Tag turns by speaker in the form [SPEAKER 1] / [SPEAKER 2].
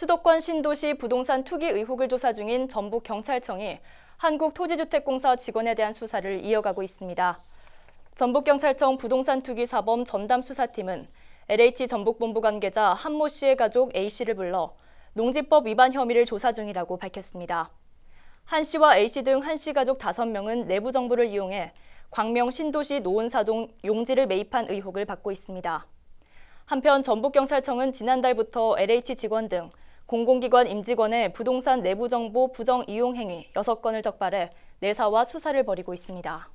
[SPEAKER 1] 수도권 신도시 부동산 투기 의혹을 조사 중인 전북경찰청이 한국토지주택공사 직원에 대한 수사를 이어가고 있습니다. 전북경찰청 부동산 투기 사범 전담 수사팀은 LH 전북본부 관계자 한모 씨의 가족 A 씨를 불러 농지법 위반 혐의를 조사 중이라고 밝혔습니다. 한 씨와 A 씨 등 한 씨 가족 5명은 내부 정보를 이용해 광명 신도시 노원사동 용지를 매입한 의혹을 받고 있습니다. 한편 전북경찰청은 지난달부터 LH 직원 등 공공기관 임직원의 부동산 내부 정보 부정 이용 행위 6건을 적발해 내사와 수사를 벌이고 있습니다.